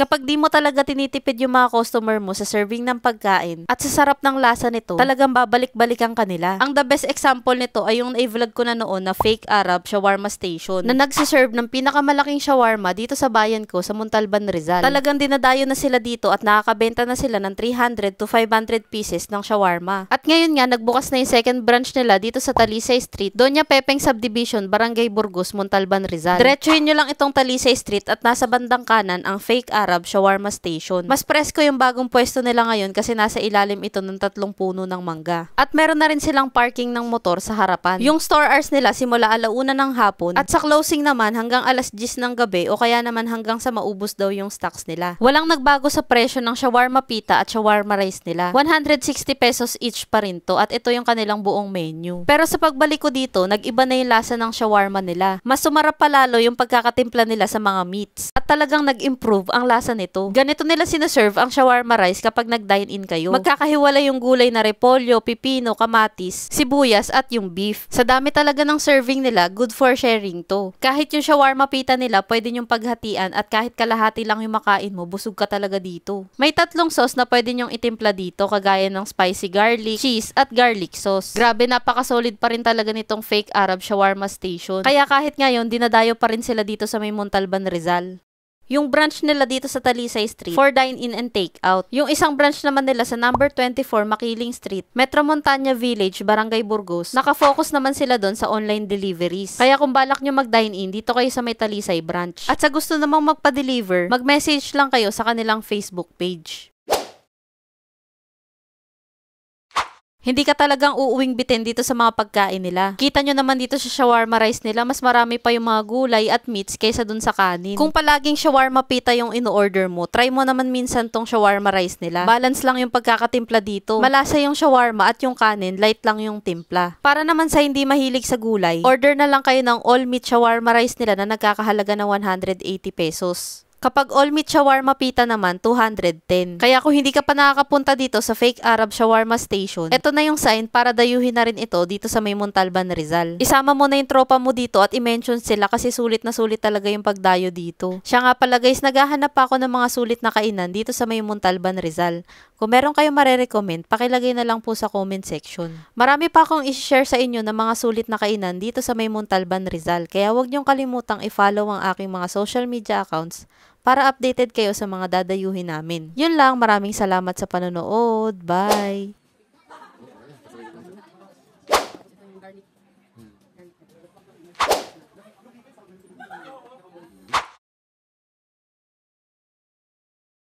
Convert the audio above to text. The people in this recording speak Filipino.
Kapag di mo talaga tinitipid yung mga customer mo sa serving ng pagkain at sa sarap ng lasa nito, talagang babalik balik ang kanila. Ang the best example nito ay yung na-vlog ko na noon na fake Arab shawarma station na nagsiserve ng pinakamalaking shawarma dito sa bayan ko sa Montalban, Rizal. Talagang dinadayo na sila dito at nakakabenta na sila ng 300 to 500 pieces ng shawarma. At ngayon nga, nagbukas na yung second branch nila dito sa Talisay Street, Doña Pepeng Subdivision, Barangay Burgos, Montalban, Rizal. Diretsuhin nyo lang itong Talisay Street at nasa bandang kanan ang fake Arab Arab Shawarma Station. Mas presko yung bagong pwesto nila ngayon kasi nasa ilalim ito ng tatlong puno ng mangga. At meron na rin silang parking ng motor sa harapan. Yung store hours nila simula alauna ng hapon at sa closing naman hanggang alas 10 ng gabi o kaya naman hanggang sa maubos daw yung stocks nila. Walang nagbago sa presyo ng shawarma pita at shawarma rice nila. 160 pesos each pa rin to at ito yung kanilang buong menu. Pero sa pagbalik ko dito, nag-iba na yung lasa ng shawarma nila. Mas sumarap palalo yung pagkakatimpla nila sa mga meats. At talagang nag-improve ang lasa nito. Ganito nila sinaserve ang shawarma rice kapag nag-dine-in kayo. Magkakahiwalay yung gulay na repolyo, pipino, kamatis, sibuyas at yung beef. Sa dami talaga ng serving nila, good for sharing to. Kahit yung shawarma pita nila, pwede yung paghatian at kahit kalahati lang yung makain mo, busog ka talaga dito. May tatlong sauce na pwede yung itimpla dito kagaya ng spicy garlic, cheese at garlic sauce. Grabe, napaka-solid pa rin talaga nitong fake Arab shawarma station. Kaya kahit ngayon, dinadayo pa rin sila dito sa may Montalban Rizal. Yung branch nila dito sa Talisay Street for dine-in and take-out. Yung isang branch naman nila sa number 24 Makiling Street, Metro Montaña Village, Barangay Burgos. Nakafocus naman sila doon sa online deliveries. Kaya kung balak nyo mag-dine-in, dito kayo sa may Talisay branch. At sa gusto namang magpa-deliver, mag-message lang kayo sa kanilang Facebook page. Hindi ka talagang uuwing bitin dito sa mga pagkain nila. Kita nyo naman dito sa shawarma rice nila, mas marami pa yung mga gulay at meats kaysa dun sa kanin. Kung palaging shawarma pita yung in-order mo, try mo naman minsan tong shawarma rice nila. Balance lang yung pagkakatimpla dito. Malasa yung shawarma at yung kanin, light lang yung timpla. Para naman sa hindi mahilig sa gulay, order na lang kayo ng all meat shawarma rice nila na nagkakahalaga ng 180 pesos. Kapag all meat shawarma pita naman, 210. Kaya kung hindi ka pa nakakapunta dito sa fake Arab shawarma station, eto na yung sign para dayuhin na rin ito dito sa may Montalban Rizal. Isama mo na yung tropa mo dito at i-mention sila kasi sulit na sulit talaga yung pagdayo dito. Siya nga pala guys, naghahanap ako ng mga sulit na kainan dito sa may Montalban Rizal. Kung meron kayong marerecommend, pakilagay na lang po sa comment section. Marami pa akong i-share sa inyo ng mga sulit na kainan dito sa may Montalban Rizal. Kaya huwag niyong kalimutang i-follow ang aking mga social media accounts para updated kayo sa mga dadayuhin namin. Yun lang, maraming salamat sa panonood. Bye!